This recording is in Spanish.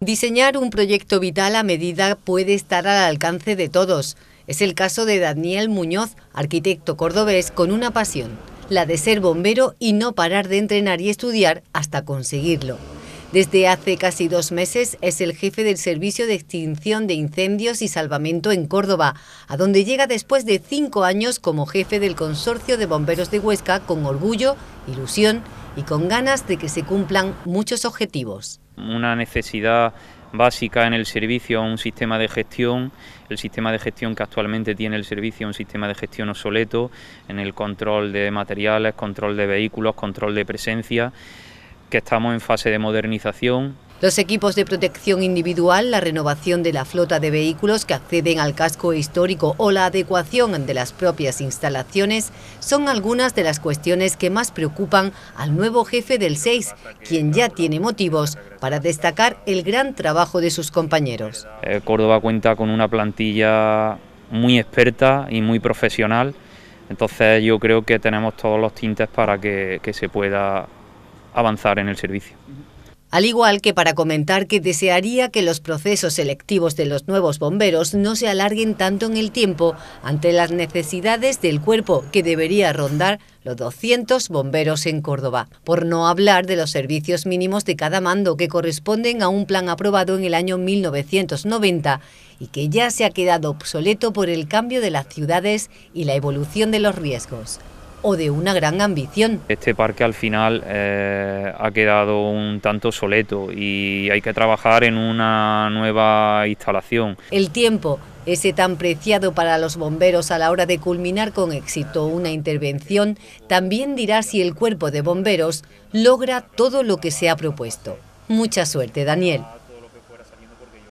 Diseñar un proyecto vital a medida puede estar al alcance de todos. Es el caso de Daniel Muñoz, arquitecto cordobés con una pasión, la de ser bombero y no parar de entrenar y estudiar hasta conseguirlo. Desde hace casi dos meses es el jefe del Servicio de Extinción de Incendios y Salvamento en Córdoba, a donde llega después de cinco años como jefe del Consorcio de Bomberos de Huesca con orgullo, ilusión y con ganas de que se cumplan muchos objetivos una necesidad básica en el servicio a un sistema de gestión, el sistema de gestión que actualmente tiene el servicio, un sistema de gestión obsoleto en el control de materiales, control de vehículos, control de presencia, que estamos en fase de modernización, los equipos de protección individual, la renovación de la flota de vehículos que acceden al casco histórico o la adecuación de las propias instalaciones son algunas de las cuestiones que más preocupan al nuevo jefe del 6, quien ya tiene motivos para destacar el gran trabajo de sus compañeros. Eh, Córdoba cuenta con una plantilla muy experta y muy profesional, entonces yo creo que tenemos todos los tintes para que se pueda avanzar en el servicio. Al igual que para comentar que desearía que los procesos selectivos de los nuevos bomberos no se alarguen tanto en el tiempo ante las necesidades del cuerpo que debería rondar los 200 bomberos en Córdoba, por no hablar de los servicios mínimos de cada mando que corresponden a un plan aprobado en el año 1990 y que ya se ha quedado obsoleto por el cambio de las ciudades y la evolución de los riesgos o de una gran ambición. Este parque al final eh, ha quedado un tanto soleto y hay que trabajar en una nueva instalación. El tiempo, ese tan preciado para los bomberos a la hora de culminar con éxito una intervención, también dirá si el cuerpo de bomberos logra todo lo que se ha propuesto. Mucha suerte, Daniel.